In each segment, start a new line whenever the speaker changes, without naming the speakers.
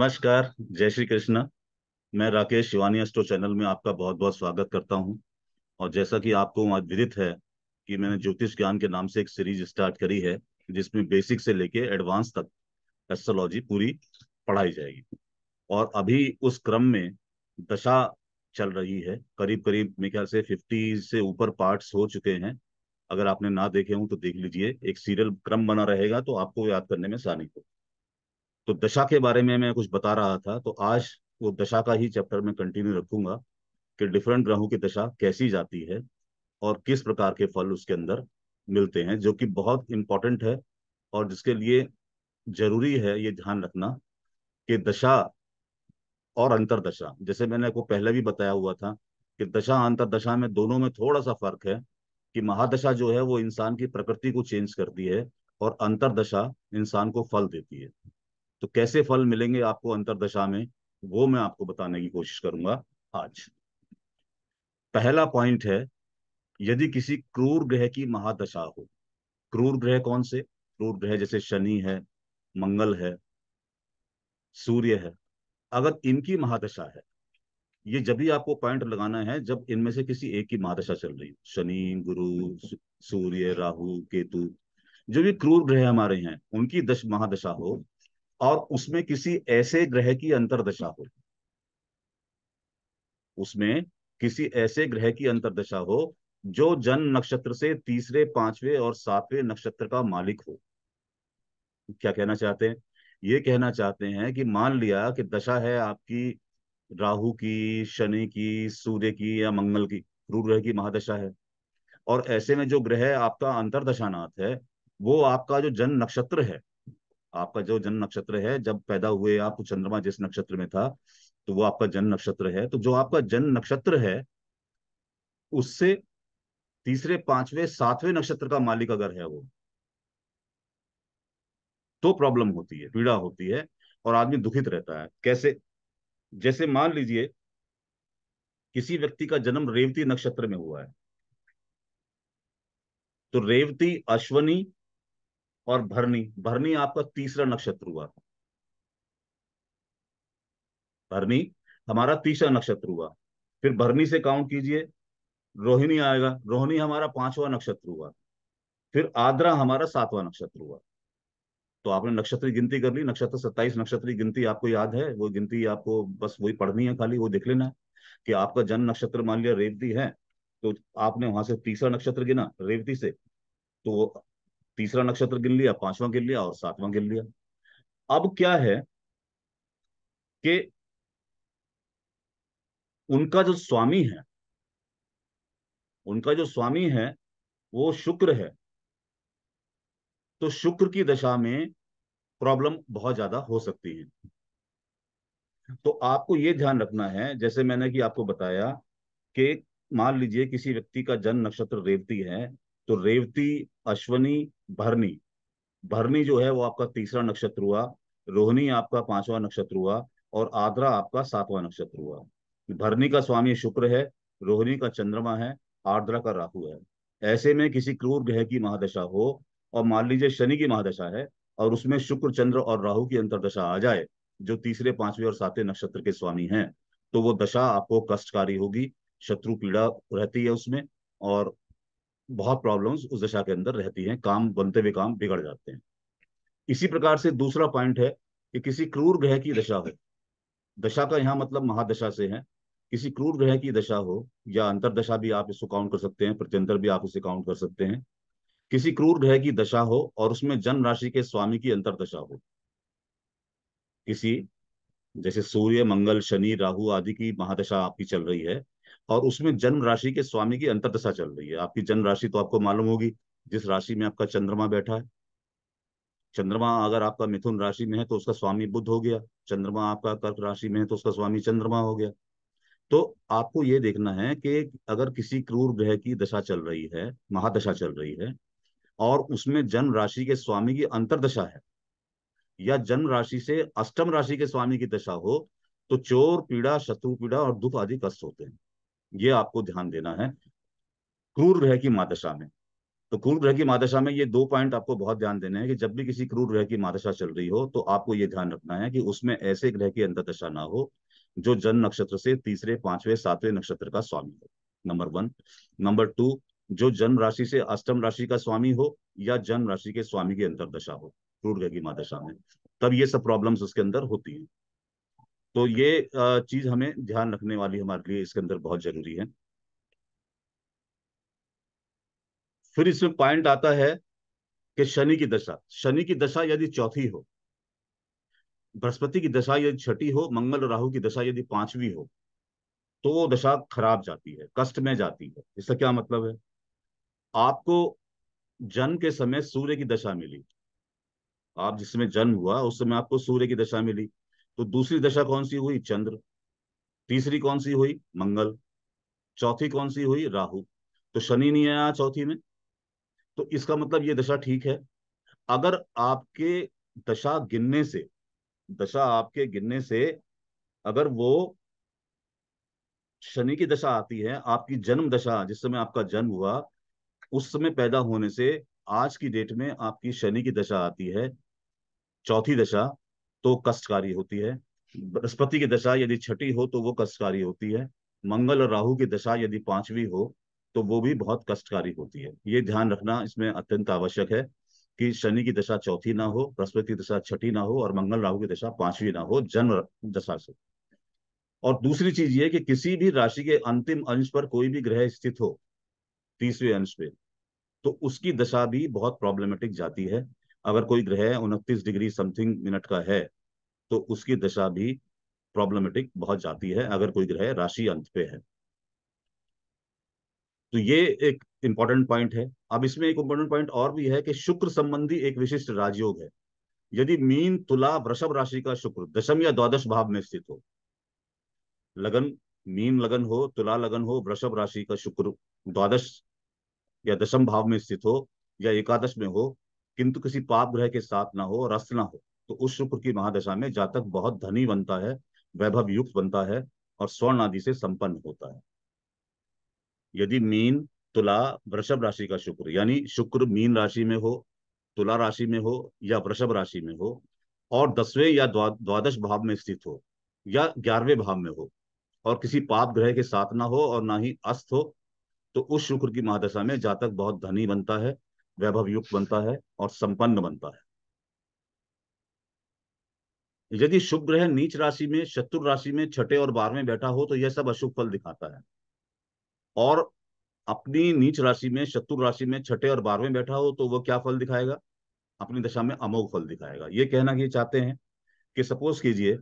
नमस्कार जय श्री कृष्ण मैं राकेश शिवानी एस्ट्रो चैनल में आपका बहुत बहुत स्वागत करता हूं और जैसा कि आपको विदित है कि मैंने ज्योतिष ज्ञान के नाम से एक सीरीज स्टार्ट करी है जिसमें बेसिक से लेके एडवांस तक एस्ट्रोलॉजी पूरी पढ़ाई जाएगी और अभी उस क्रम में दशा चल रही है करीब करीब मेरे ख्याल से फिफ्टी से ऊपर पार्ट्स हो चुके हैं अगर आपने ना देखे हों तो देख लीजिए एक सीरियल क्रम बना रहेगा तो आपको याद करने में आसानी होगी तो दशा के बारे में मैं कुछ बता रहा था तो आज वो दशा का ही चैप्टर में कंटिन्यू रखूंगा कि डिफरेंट ग्रहों की दशा कैसी जाती है और किस प्रकार के फल उसके अंदर मिलते हैं जो कि बहुत इंपॉर्टेंट है और जिसके लिए जरूरी है ये ध्यान रखना कि दशा और अंतरदशा जैसे मैंने आपको पहले भी बताया हुआ था कि दशा अंतरदशा में दोनों में थोड़ा सा फर्क है कि महादशा जो है वो इंसान की प्रकृति को चेंज करती है और अंतरदशा इंसान को फल देती है तो कैसे फल मिलेंगे आपको अंतरदशा में वो मैं आपको बताने की कोशिश करूंगा आज पहला पॉइंट है यदि किसी क्रूर ग्रह की महादशा हो क्रूर ग्रह कौन से क्रूर ग्रह जैसे शनि है मंगल है सूर्य है अगर इनकी महादशा है ये जब भी आपको पॉइंट लगाना है जब इनमें से किसी एक की महादशा चल रही हो शनि गुरु सूर्य राहु केतु जो भी क्रूर ग्रह हमारे हैं उनकी दश महादशा हो और उसमें किसी ऐसे ग्रह की अंतरदशा हो उसमें किसी ऐसे ग्रह की अंतरदशा हो जो जन्म नक्षत्र से तीसरे पांचवे और सातवें नक्षत्र का मालिक हो क्या कहना चाहते हैं ये कहना चाहते हैं कि मान लिया कि दशा है आपकी राहु की शनि की सूर्य की या मंगल की रू ग्रह की महादशा है और ऐसे में जो ग्रह आपका अंतरदशानाथ है वो आपका जो जन नक्षत्र है आपका जो जन्म नक्षत्र है जब पैदा हुए आप चंद्रमा जिस नक्षत्र में था तो वो आपका जन्म नक्षत्र है तो जो आपका जन्म नक्षत्र है उससे तीसरे पांचवे सातवें नक्षत्र का मालिक अगर है वो तो प्रॉब्लम होती है पीड़ा होती है और आदमी दुखित रहता है कैसे जैसे मान लीजिए किसी व्यक्ति का जन्म रेवती नक्षत्र में हुआ है तो रेवती अश्वनी और भरनी भरनी आपका तीसरा नक्षत्र हुआ भरनी हमारा तीसरा नक्षत्र हुआ फिर भरनी से काउंट कीजिए रोहिणी आएगा रोहिणी हमारा पांचवा नक्षत्र हुआ फिर आद्रा हमारा सातवा नक्षत्र हुआ तो आपने नक्षत्र गिनती कर ली नक्षत्र सत्ताईस नक्षत्र गिनती आपको याद है वो गिनती आपको बस वही पढ़नी है खाली वो देख लेना है कि आपका जन्म नक्षत्र मान लिया रेवती है तो आपने वहां से तीसरा नक्षत्र गिना रेवती से तो तीसरा नक्षत्र गिन लिया पांचवा गिन लिया और सातवां गिन लिया अब क्या है कि उनका जो स्वामी है उनका जो स्वामी है वो शुक्र है तो शुक्र की दशा में प्रॉब्लम बहुत ज्यादा हो सकती है तो आपको ये ध्यान रखना है जैसे मैंने कि आपको बताया कि मान लीजिए किसी व्यक्ति का जन्म नक्षत्र रेवती है तो रेवती अश्वनी भरनी भरनी जो है वो आपका तीसरा नक्षत्र हुआ रोहिणी आपका पांचवा नक्षत्र हुआ और आद्रा आपका सातवां नक्षत्र हुआ भरनी का स्वामी शुक्र है रोहिणी का चंद्रमा है आर्द्रा का राहु है ऐसे में किसी क्रूर ग्रह की महादशा हो और मान लीजिए शनि की महादशा है और उसमें शुक्र चंद्र और राहु की अंतरदशा आ जाए जो तीसरे पांचवे और सातवें नक्षत्र के स्वामी हैं तो वो दशा आपको कष्टकारी होगी शत्रु पीड़ा रहती है उसमें और बहुत प्रॉब्लम्स उस दशा के अंदर रहती हैं काम बनते हुए काम बिगड़ जाते हैं इसी प्रकार से दूसरा पॉइंट है कि किसी क्रूर ग्रह की दशा है दशा का यहाँ मतलब महादशा से है किसी क्रूर ग्रह की दशा हो या अंतरदशा भी आप इसको काउंट कर सकते हैं प्रत्यंतर भी आप इसे काउंट कर सकते हैं किसी क्रूर ग्रह की दशा हो और उसमें जन्म राशि के स्वामी की अंतरदशा हो किसी जैसे सूर्य मंगल शनि राहु आदि की महादशा आपकी चल रही है और उसमें जन्म राशि के स्वामी की अंतरदशा चल रही है आपकी जन्म राशि तो आपको मालूम होगी जिस राशि में आपका चंद्रमा बैठा है चंद्रमा अगर आपका मिथुन राशि में है तो उसका स्वामी बुद्ध हो गया चंद्रमा आपका कर्क राशि में है तो उसका स्वामी चंद्रमा हो गया तो आपको ये देखना है कि अगर किसी क्रूर ग्रह की दशा चल रही है महादशा चल रही है और उसमें जन्म राशि के स्वामी की अंतरदशा है या जन्म राशि से अष्टम राशि के स्वामी की दशा हो तो चोर पीड़ा शत्रु पीड़ा और दुख आदि कष्ट होते हैं ये आपको ध्यान देना है क्रूर ग्रह की मादशा में तो क्रूर ग्रह की मादशा में ये दो पॉइंट आपको बहुत ध्यान देने हैं कि जब भी किसी क्रूर ग्रह की मादशा चल रही हो तो आपको ये ध्यान रखना है कि उसमें ऐसे ग्रह की अंतरदशा ना हो जो जन्म नक्षत्र से तीसरे पांचवें सातवें नक्षत्र का स्वामी हो नंबर वन नंबर टू जो जन्म राशि से अष्टम राशि का स्वामी हो या जन्म राशि के स्वामी की अंतरदशा हो क्रूर ग्रह की मादशा में तब ये सब प्रॉब्लम्स उसके अंदर होती है तो ये चीज हमें ध्यान रखने वाली हमारे लिए इसके अंदर बहुत जरूरी है फिर इसमें पॉइंट आता है कि शनि की दशा शनि की दशा यदि चौथी हो बृहस्पति की दशा यदि छठी हो मंगल और राहु की दशा यदि पांचवी हो तो वो दशा खराब जाती है कष्ट में जाती है इसका क्या मतलब है आपको जन्म के समय सूर्य की दशा मिली आप जिसमें जन्म हुआ उस समय आपको सूर्य की दशा मिली तो दूसरी दशा कौन सी हुई चंद्र तीसरी कौन सी हुई मंगल चौथी कौन सी हुई राहु तो शनि नहीं आया चौथी में तो इसका मतलब ये दशा ठीक है अगर आपके दशा गिनने से दशा आपके गिनने से अगर वो शनि की दशा आती है आपकी जन्म दशा जिस समय आपका जन्म हुआ उस समय पैदा होने से आज की डेट में आपकी शनि की दशा आती है चौथी दशा तो कष्टकारी होती है बृहस्पति की दशा यदि छठी हो तो वो कष्टकारी होती है मंगल और राहु की दशा यदि पांचवी हो तो वो भी बहुत कष्टकारी होती है ये ध्यान रखना इसमें अत्यंत आवश्यक है कि शनि की दशा चौथी ना हो बृहस्पति की दशा छठी ना हो और मंगल राहु की दशा पांचवी ना हो जन्म दशा से और दूसरी चीज ये कि किसी भी राशि के अंतिम अंश पर कोई भी ग्रह स्थित हो तीसरे अंश पे तो उसकी दशा भी बहुत प्रॉब्लमेटिक जाती है अगर कोई ग्रह उनतीस डिग्री समथिंग मिनट का है तो उसकी दशा भी प्रॉब्लमेटिक बहुत जाती है अगर कोई ग्रह राशि अंत पे है तो ये एक इंपॉर्टेंट पॉइंट है अब इसमें एक इंपॉर्टेंट पॉइंट और भी है कि शुक्र संबंधी एक विशिष्ट राजयोग है यदि मीन तुला वृषभ राशि का शुक्र दशम या द्वादश भाव में स्थित हो लगन मीन लगन हो तुला लगन हो वृषभ राशि का शुक्र द्वादश या दशम भाव में स्थित हो या एकादश में हो किंतु किसी पाप ग्रह के साथ ना हो रस ना हो तो उस शुक्र की महादशा में जातक बहुत धनी बनता है वैभव युक्त बनता है और स्वर्ण आदि से संपन्न होता है यदि मीन तुला वृषभ राशि का शुक्र यानी शुक्र मीन राशि में हो तुला राशि में हो या वृषभ राशि में हो और दसवें या द्वादश भाव में स्थित हो या ग्यारहवें भाव में हो और किसी पाप ग्रह के साथ ना हो और ना ही अस्त हो तो उस शुक्र की महादशा में जातक बहुत धनी बनता है वैभव युक्त बनता है और संपन्न बनता है यदि शुभ ग्रह नीच राशि में शत्रु राशि में छठे और बारहवें बैठा हो तो यह सब अशुभ फल दिखाता है और अपनी नीच राशि में शत्रु राशि में छठे और बारहवें बैठा हो तो वह क्या फल दिखाएगा अपनी दशा में अमोघ फल दिखाएगा ये कहना ये चाहते हैं कि सपोज कीजिए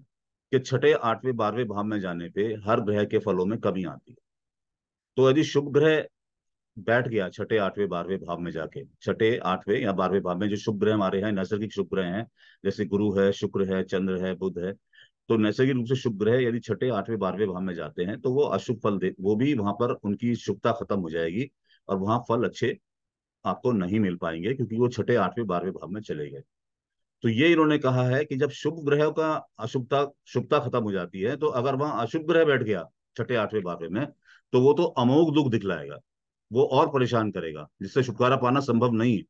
कि छठे आठवें बारहवें भाव में जाने पे हर ग्रह के फलों में कमी आती है तो यदि शुभ ग्रह बैठ गया छठे आठवें बारहवें भाव में जाके छठे आठवें या बारहवें भाव में जो शुभ ग्रह हमारे हैं नैसर्गिक शुभ ग्रह हैं जैसे गुरु है शुक्र है चंद्र है बुध है तो नैसर्गिक रूप से शुभ ग्रह यदि छठे आठवें बारहवें भाव में जाते हैं तो वो अशुभ फल दे वो भी वहां पर उनकी शुभता खत्म हो जाएगी और वहां फल अच्छे आपको नहीं मिल पाएंगे क्योंकि वो छठे आठवें बारहवें भाव में चले गए तो ये इन्होंने कहा है कि जब शुभ ग्रहों का अशुभता शुभता खत्म हो जाती है तो अगर वहां अशुभ ग्रह बैठ गया छठे आठवें बारहवें में तो वो तो अमोघ दुख दिखलाएगा वो और परेशान करेगा जिससे छुटकारा पाना संभव नहीं है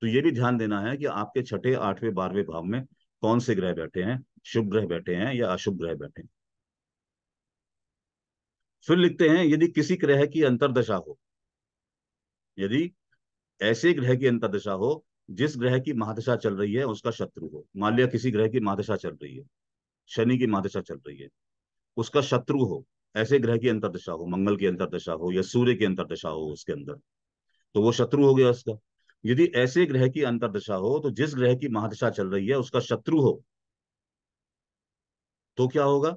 तो ये भी ध्यान देना है कि आपके छठे आठवें बारहवें भाव में कौन से ग्रह बैठे हैं शुभ ग्रह बैठे हैं या अशुभ ग्रह बैठे हैं फिर लिखते हैं यदि किसी ग्रह की अंतरदशा हो यदि ऐसे ग्रह की अंतरदशा हो जिस ग्रह की महादशा चल रही है उसका शत्रु हो मान लिया किसी ग्रह की महादशा चल रही है शनि की महादशा चल रही है उसका शत्रु हो ऐसे ग्रह की अंतरदशा हो मंगल की अंतरदशा हो या सूर्य की अंतरदशा हो उसके अंदर तो वो शत्रु हो गया उसका यदि ऐसे ग्रह की अंतरदशा हो तो जिस ग्रह की महादशा चल रही है उसका शत्रु हो तो क्या होगा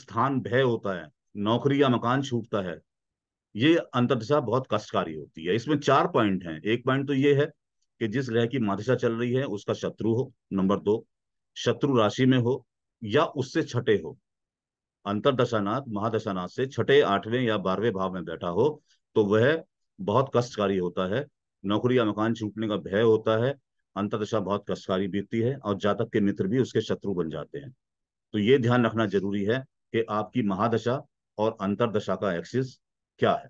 स्थान भय होता है नौकरी या मकान छूटता है ये अंतरदशा बहुत कष्टकारी होती है इसमें चार पॉइंट हैं एक पॉइंट तो ये है कि जिस ग्रह की महादशा चल रही है उसका शत्रु हो नंबर दो शत्रु राशि में हो या उससे छठे हो अंतरदशानाथ महादशानाथ से छठे आठवें या बारहवें भाव में बैठा हो तो वह बहुत कष्टकारी होता है नौकरी या मकान छूटने का भय होता है अंतरदशा बहुत कष्टकारी बीतती है और जातक के मित्र भी उसके शत्रु बन जाते हैं तो ये ध्यान रखना जरूरी है कि आपकी महादशा और अंतरदशा का एक्सिस क्या है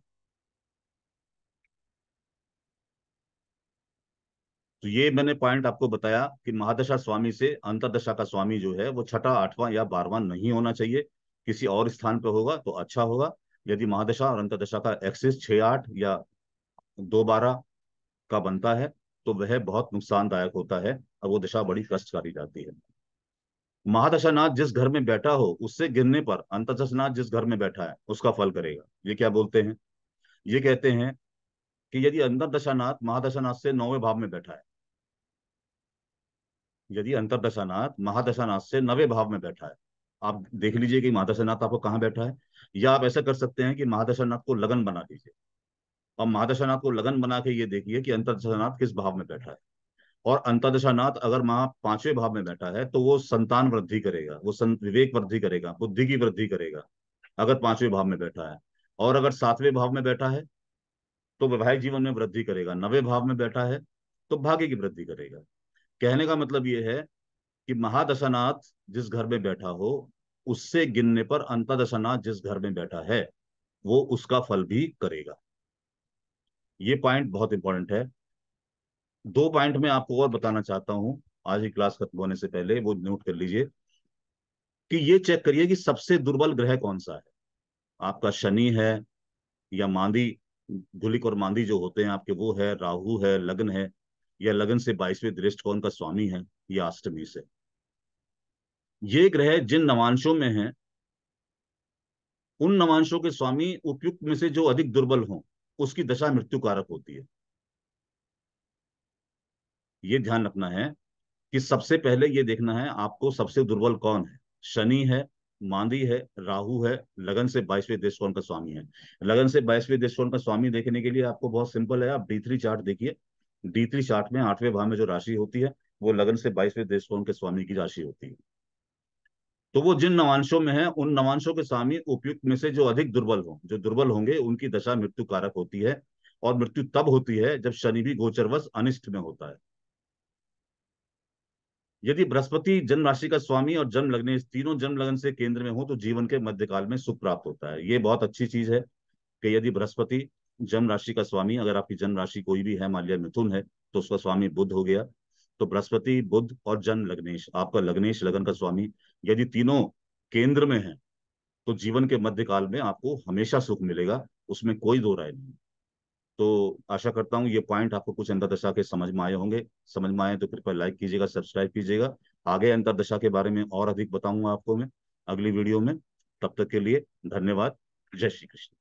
तो ये मैंने पॉइंट आपको बताया कि महादशा स्वामी से अंतरदशा का स्वामी जो है वो छठा आठवां या बारहवां नहीं होना चाहिए किसी और स्थान पर होगा तो अच्छा होगा यदि महादशा और अंतरदशा का एक्सिस छ आठ या दो बारह का बनता है तो वह बहुत नुकसानदायक होता है और वो दशा बड़ी कष्टकारी जाती है महादशानाथ जिस घर में बैठा हो उससे गिरने पर नाथ जिस घर में बैठा है उसका फल करेगा ये क्या बोलते हैं ये कहते हैं कि यदि अंतरदशानाथ महादशानाथ से नौवे भाव में बैठा है यदि अंतरदशानाथ महादशानाथ से नवे भाव में बैठा है आप देख लीजिए कि महादशानाथ आपको कहाँ बैठा है या आप ऐसा कर सकते हैं कि महादशानाथ को लगन बना दीजिए और नाथ को लगन बना के ये देखिए कि अंतरदशानाथ किस भाव में बैठा है और अंतरदशानाथ अगर माँ पांचवें भाव में बैठा है तो वो संतान वृद्धि करेगा वो संत विवेक वृद्धि करेगा बुद्धि की वृद्धि करेगा अगर पांचवें भाव में बैठा है और अगर सातवें भाव में बैठा है तो वैवाहिक जीवन में वृद्धि करेगा नवे भाव में बैठा है तो भाग्य की वृद्धि करेगा कहने का मतलब ये है कि महादशानाथ जिस घर में बैठा हो उससे गिनने पर अंतदशानाथ जिस घर में बैठा है वो उसका फल भी करेगा ये पॉइंट बहुत इंपॉर्टेंट है दो पॉइंट में आपको और बताना चाहता हूं आज ही क्लास खत्म होने से पहले वो नोट कर लीजिए कि ये चेक करिए कि सबसे दुर्बल ग्रह कौन सा है आपका शनि है या मांदी गुलिक और मांदी जो होते हैं आपके वो है राहु है लग्न है या लगन से बाईसवें दृष्ट कौन का स्वामी है या अष्टमी से ये ग्रह जिन नवांशों में हैं उन नवांशों के स्वामी उपयुक्त में से जो अधिक दुर्बल हों उसकी दशा मृत्यु कारक होती है ये ध्यान रखना है कि सबसे पहले ये देखना है आपको सबसे दुर्बल कौन है शनि है मांदी है राहु है लगन से बाईसवें देश का स्वामी है लगन से बाईसवें देश का स्वामी देखने के लिए आपको बहुत सिंपल है आप डी थ्री चार्ट देखिए डी थ्री चार्ट में आठवें भाव में जो राशि होती है वो लगन से बाईसवें देश के स्वामी की राशि होती है तो वो जिन नवांशों में है उन नवांशों के स्वामी उपयुक्त में से जो अधिक दुर्बल हो जो दुर्बल होंगे उनकी दशा मृत्यु कारक होती है और मृत्यु तब होती है जब शनि भी गोचरवश अनिष्ट में होता है यदि बृहस्पति जन्म राशि का स्वामी और जन्म लगने इस तीनों जन्म लगन से केंद्र में हो तो जीवन के मध्यकाल में सुख प्राप्त होता है ये बहुत अच्छी चीज है कि यदि बृहस्पति जन्म राशि का स्वामी अगर आपकी जन्म राशि कोई भी है मान लिया मिथुन है तो उसका स्वामी बुद्ध हो गया तो बृहस्पति बुद्ध और जन लग्नेश आपका लग्नेश लगन का स्वामी यदि तीनों केंद्र में है तो जीवन के मध्य काल में आपको हमेशा सुख मिलेगा उसमें कोई दो राय नहीं तो आशा करता हूं ये पॉइंट आपको कुछ अंतरदशा के समझ में आए होंगे समझ में आए तो कृपया लाइक कीजिएगा सब्सक्राइब कीजिएगा आगे अंतरदशा के बारे में और अधिक बताऊंगा आपको मैं अगली वीडियो में तब तक के लिए धन्यवाद जय श्री कृष्ण